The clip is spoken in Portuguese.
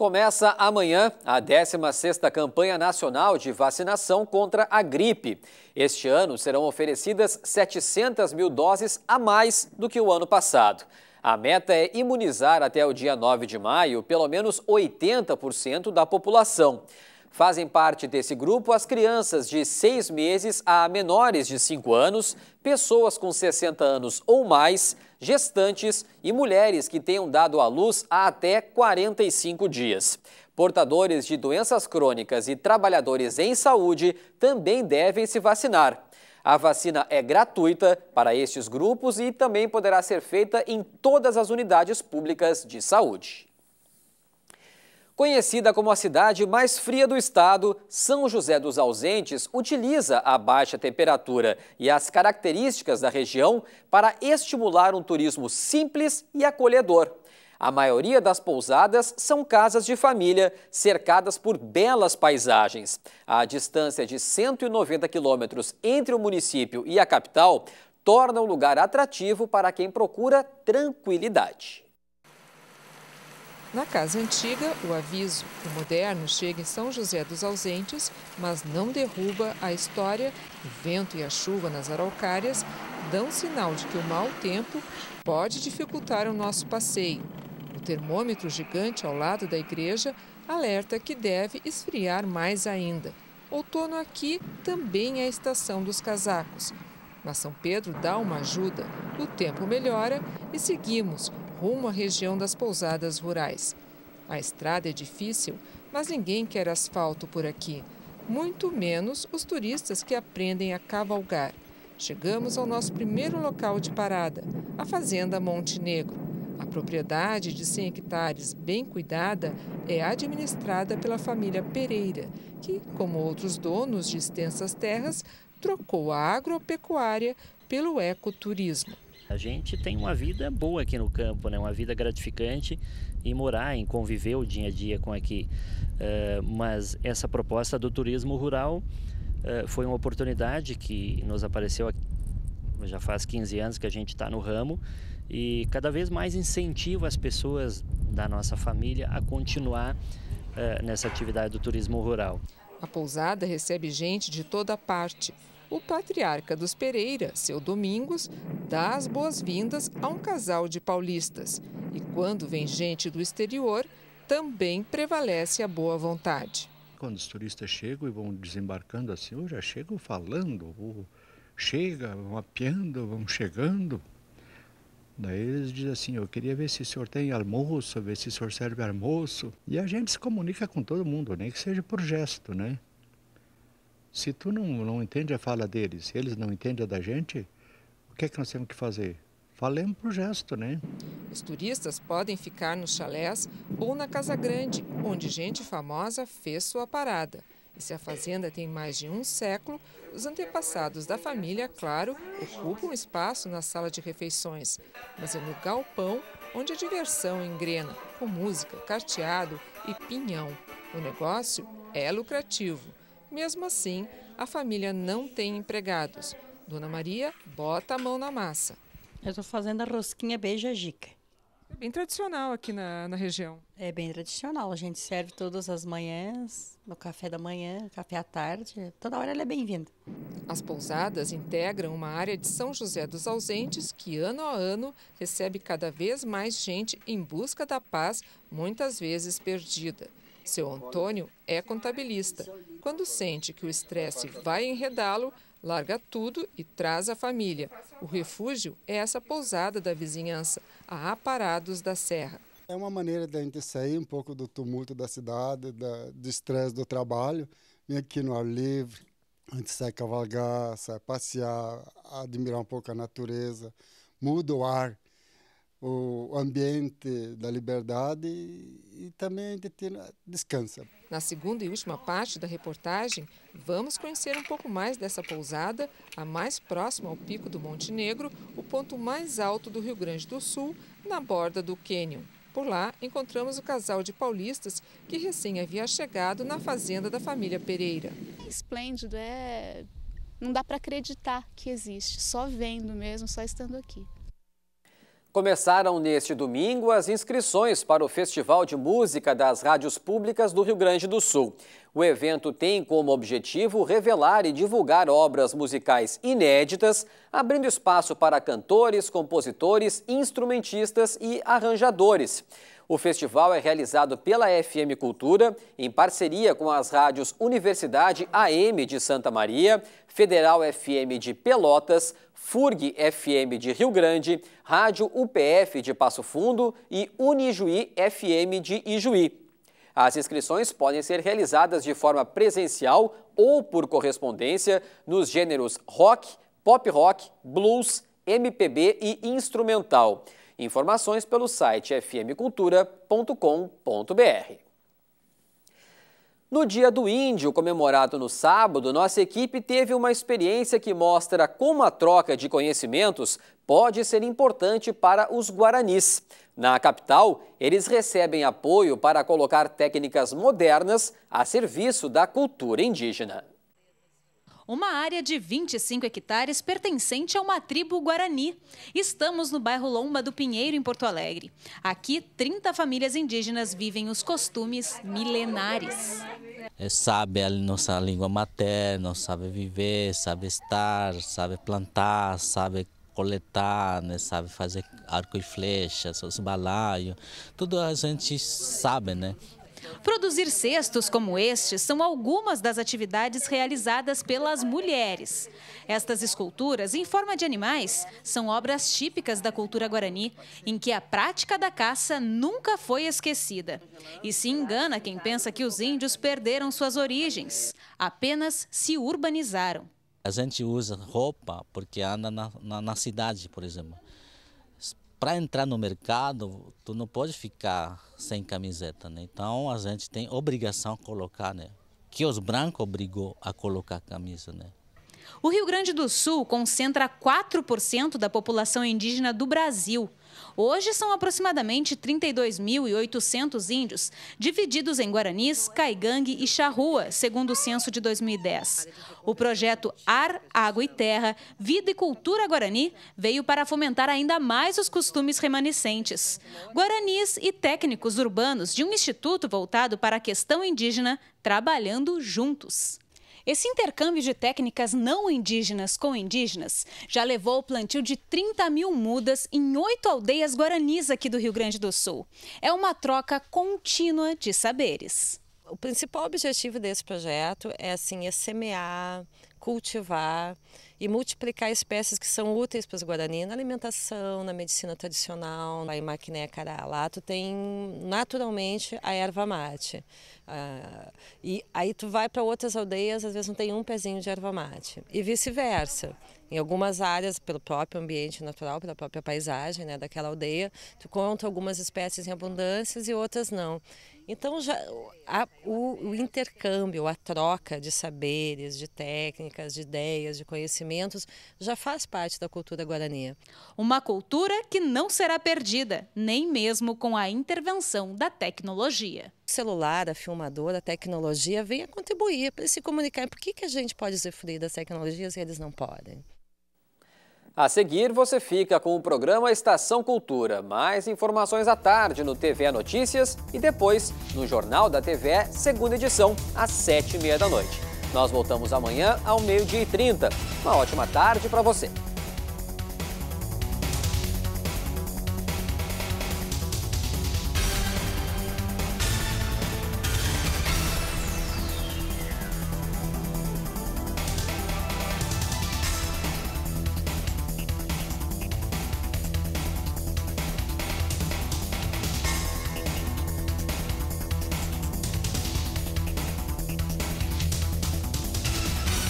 Começa amanhã a 16ª campanha nacional de vacinação contra a gripe. Este ano serão oferecidas 700 mil doses a mais do que o ano passado. A meta é imunizar até o dia 9 de maio pelo menos 80% da população. Fazem parte desse grupo as crianças de seis meses a menores de 5 anos, pessoas com 60 anos ou mais, gestantes e mulheres que tenham dado à luz há até 45 dias. Portadores de doenças crônicas e trabalhadores em saúde também devem se vacinar. A vacina é gratuita para estes grupos e também poderá ser feita em todas as unidades públicas de saúde. Conhecida como a cidade mais fria do estado, São José dos Ausentes utiliza a baixa temperatura e as características da região para estimular um turismo simples e acolhedor. A maioria das pousadas são casas de família, cercadas por belas paisagens. A distância de 190 quilômetros entre o município e a capital torna o lugar atrativo para quem procura tranquilidade. Na casa antiga, o aviso, o moderno chega em São José dos Ausentes, mas não derruba a história. O vento e a chuva nas araucárias dão sinal de que o mau tempo pode dificultar o nosso passeio. O termômetro gigante ao lado da igreja alerta que deve esfriar mais ainda. Outono aqui também é a estação dos casacos. Mas São Pedro dá uma ajuda, o tempo melhora e seguimos rumo à região das pousadas rurais. A estrada é difícil, mas ninguém quer asfalto por aqui, muito menos os turistas que aprendem a cavalgar. Chegamos ao nosso primeiro local de parada, a Fazenda Monte Negro. A propriedade de 100 hectares, bem cuidada, é administrada pela família Pereira, que, como outros donos de extensas terras, trocou a agropecuária pelo ecoturismo. A gente tem uma vida boa aqui no campo, né? uma vida gratificante em morar, em conviver o dia a dia com aqui. Uh, mas essa proposta do turismo rural uh, foi uma oportunidade que nos apareceu aqui já faz 15 anos que a gente está no ramo e cada vez mais incentiva as pessoas da nossa família a continuar uh, nessa atividade do turismo rural. A pousada recebe gente de toda parte, o patriarca dos Pereira, seu Domingos, dá as boas-vindas a um casal de paulistas. E quando vem gente do exterior, também prevalece a boa vontade. Quando os turistas chegam e vão desembarcando assim, ou já chegam falando, ou chega, vão apiando, vão chegando. Daí eles dizem assim, eu queria ver se o senhor tem almoço, ver se o senhor serve almoço. E a gente se comunica com todo mundo, nem que seja por gesto, né? Se tu não, não entende a fala deles, se eles não entendem a da gente, o que é que nós temos que fazer? Falemos para o gesto, né? Os turistas podem ficar nos chalés ou na Casa Grande, onde gente famosa fez sua parada. E se a fazenda tem mais de um século, os antepassados da família, claro, ocupam espaço na sala de refeições. Mas é no galpão onde a diversão engrena, com música, carteado e pinhão. O negócio é lucrativo. Mesmo assim, a família não tem empregados. Dona Maria bota a mão na massa. Eu estou fazendo a rosquinha beija-jica. É bem tradicional aqui na, na região. É bem tradicional. A gente serve todas as manhãs, no café da manhã, café à tarde. Toda hora ela é bem-vinda. As pousadas integram uma área de São José dos Ausentes que, ano a ano, recebe cada vez mais gente em busca da paz, muitas vezes perdida. Seu Antônio é contabilista. Quando sente que o estresse vai enredá-lo, larga tudo e traz a família. O refúgio é essa pousada da vizinhança, a Aparados da Serra. É uma maneira de a gente sair um pouco do tumulto da cidade, da, do estresse do trabalho, vir aqui no ar livre, a gente sai cavalgar, sai passear, admirar um pouco a natureza, muda o ar o ambiente da liberdade e também de ter descansa. Na segunda e última parte da reportagem, vamos conhecer um pouco mais dessa pousada, a mais próxima ao pico do Monte Negro, o ponto mais alto do Rio Grande do Sul, na borda do cânion. Por lá, encontramos o casal de paulistas que recém havia chegado na fazenda da família Pereira. É esplêndido, é não dá para acreditar que existe, só vendo mesmo, só estando aqui. Começaram neste domingo as inscrições para o Festival de Música das Rádios Públicas do Rio Grande do Sul. O evento tem como objetivo revelar e divulgar obras musicais inéditas, abrindo espaço para cantores, compositores, instrumentistas e arranjadores. O festival é realizado pela FM Cultura, em parceria com as rádios Universidade AM de Santa Maria, Federal FM de Pelotas, FURG FM de Rio Grande, Rádio UPF de Passo Fundo e Unijuí FM de Ijuí. As inscrições podem ser realizadas de forma presencial ou por correspondência nos gêneros rock, pop rock, blues, MPB e instrumental. Informações pelo site fmcultura.com.br. No Dia do Índio, comemorado no sábado, nossa equipe teve uma experiência que mostra como a troca de conhecimentos pode ser importante para os guaranis. Na capital, eles recebem apoio para colocar técnicas modernas a serviço da cultura indígena uma área de 25 hectares pertencente a uma tribo guarani. Estamos no bairro Lomba do Pinheiro, em Porto Alegre. Aqui, 30 famílias indígenas vivem os costumes milenares. É, sabe a nossa língua materna, sabe viver, sabe estar, sabe plantar, sabe coletar, né, sabe fazer arco e flecha, os balaios, tudo a gente sabe, né? Produzir cestos como este são algumas das atividades realizadas pelas mulheres. Estas esculturas, em forma de animais, são obras típicas da cultura guarani, em que a prática da caça nunca foi esquecida. E se engana quem pensa que os índios perderam suas origens, apenas se urbanizaram. A gente usa roupa porque anda na, na, na cidade, por exemplo para entrar no mercado, tu não pode ficar sem camiseta, né? Então a gente tem obrigação de colocar, né? Que os brancos obrigou a colocar camisa, né? O Rio Grande do Sul concentra 4% da população indígena do Brasil. Hoje são aproximadamente 32.800 índios, divididos em guaranis, caigangue e charrua, segundo o censo de 2010. O projeto Ar, Água e Terra, Vida e Cultura Guarani veio para fomentar ainda mais os costumes remanescentes. Guaranis e técnicos urbanos de um instituto voltado para a questão indígena trabalhando juntos. Esse intercâmbio de técnicas não indígenas com indígenas já levou ao plantio de 30 mil mudas em oito aldeias guaranis aqui do Rio Grande do Sul. É uma troca contínua de saberes. O principal objetivo desse projeto é, assim, é semear cultivar e multiplicar espécies que são úteis para os Guarani na alimentação, na medicina tradicional, lá em Maquiné Lá tu tem naturalmente a erva mate. Ah, e aí tu vai para outras aldeias, às vezes não tem um pezinho de erva mate. E vice-versa. Em algumas áreas, pelo próprio ambiente natural, pela própria paisagem né, daquela aldeia, tu conta algumas espécies em abundância e outras não. Então, já, a, o, o, intercâmbio, a troca de saberes, de técnicas, de ideias, de conhecimentos, já faz parte da cultura guarani. Uma cultura que não será perdida, nem mesmo com a intervenção da tecnologia. O celular, a filmadora, a tecnologia vem a contribuir para se comunicar. Por que, que a gente pode usufruir das tecnologias e eles não podem? A seguir, você fica com o programa Estação Cultura. Mais informações à tarde no TV Notícias e depois no Jornal da TV, segunda edição, às sete e meia da noite. Nós voltamos amanhã ao meio-dia e trinta. Uma ótima tarde para você.